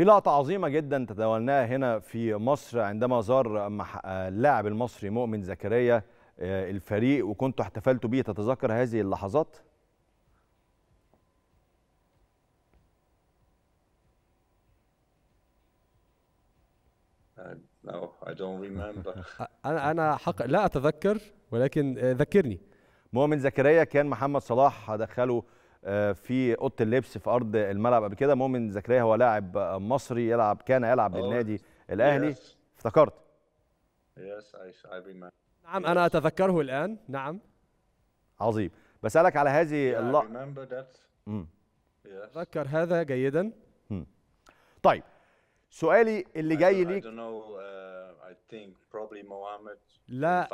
في لقطة عظيمة جدا تداولناها هنا في مصر عندما زار اللاعب المصري مؤمن زكريا آه، الفريق وكنتوا احتفلتوا بيه تتذكر هذه اللحظات؟ uh, I don't remember. انا انا حق لا اتذكر ولكن آه، ذكرني مؤمن زكريا كان محمد صلاح دخله آه، في اوضه اللبس في ارض الملعب قبل كده مؤمن زكريا هو لاعب مصري يلعب كان يلعب للنادي oh, الاهلي افتكرت يس yes, نعم انا اتذكره الان نعم عظيم بسالك على هذه اللقطه اللحظه اتذكر هذا جيدا طيب سؤالي اللي جاي ليك لا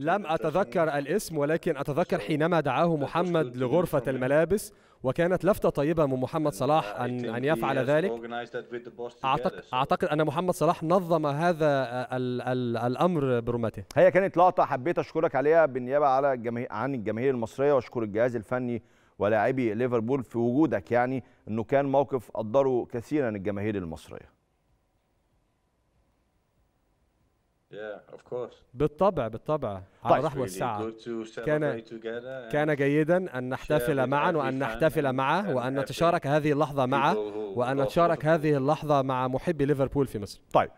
لم أتذكر الاسم ولكن أتذكر حينما دعاه محمد لغرفة الملابس وكانت لفتة طيبة من محمد صلاح uh, أن أن يفعل ذلك أعتقد أعتقد أن محمد صلاح نظم هذا الـ آه، الـ الأمر برمته هي كانت لقطة حبيت أشكرك عليها بالنيابة على الجماهير عن الجماهير المصرية وأشكر الجهاز الفني ولاعبي ليفربول في وجودك يعني أنه كان موقف قدره كثيرا الجماهير المصرية Yeah, of course. بالطبع بالطبع على رحب الساعة كان كان جيدا أن نحتفل معا وأن نحتفل معه وأن نتشارك هذه اللحظة معه وأن نتشارك هذه اللحظة مع محبي ليفربول في مصر. طيب